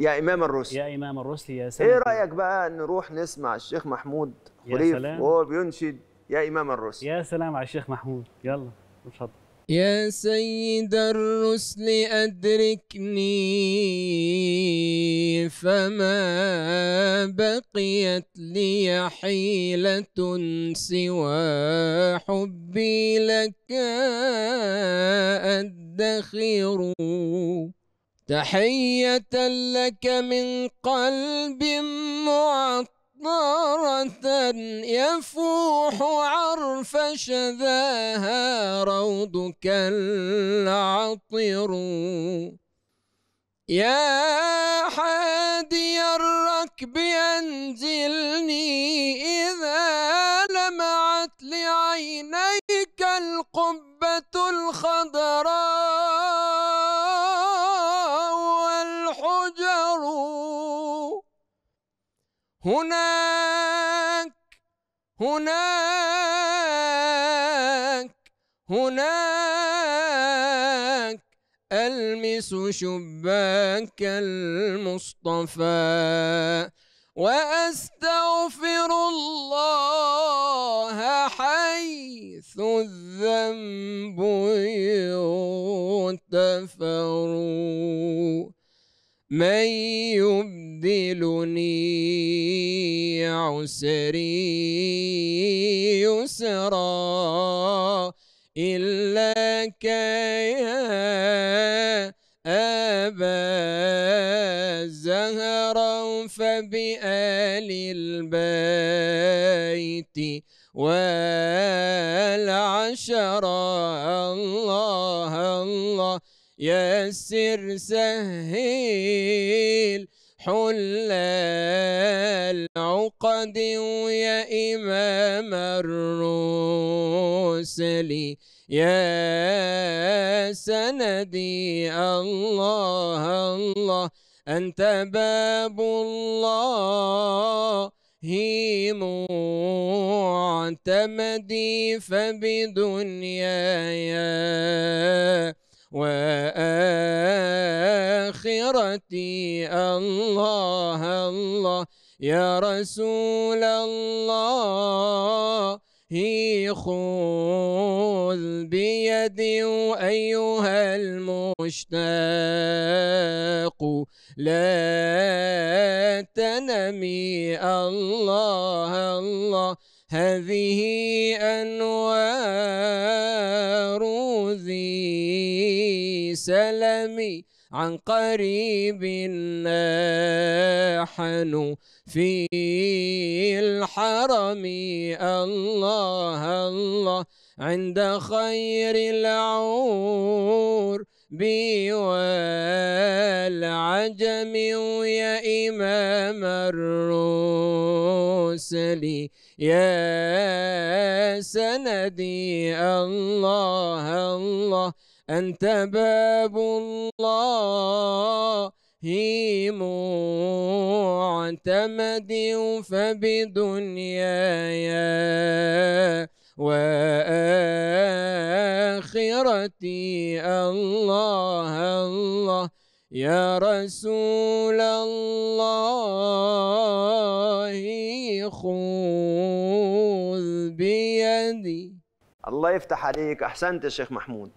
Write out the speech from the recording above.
يا إمام الرسل يا إمام الرسل يا إيه سلام إيه رأيك بقى نروح نسمع الشيخ محمود خليف وهو بينشد يا إمام الرسل يا سلام على الشيخ محمود يلا اتفضل يا سيد الرسل أدركني فما بقيت لي حيلة سوى حبي لك أدخر تحية لك من قلب معطرة يفوح عرف شذاها روضك العطر يا حادي الركب أنزلني إذا لمعت لعينيك القبة الخضراء هناك هناك هناك ألمس شباك المصطفى وأستغفر الله حيث الذنب يغتفر من يبدل عسري يسرا إلا كيا أبا زهرا فبآل البيت والعشرا الله الله يسر سهيل حلال وقد يا إمام الرسل يا سندي الله الله أنت باب الله معتمدي فبدنياي وآخرتي الله الله يا رسول الله خذ بيدي أيها المشتاق لا تنمي الله الله هذه أنوار ذي سلم عن قريب نحن في الحرم الله الله عند خير العور بي والعجم يا إمام الرسل يا سندي الله الله أنت باب الله معتمد فبدنياي وآخرتي الله الله يا رسول الله خذ بيدي الله يفتح عليك أحسنت يا شيخ محمود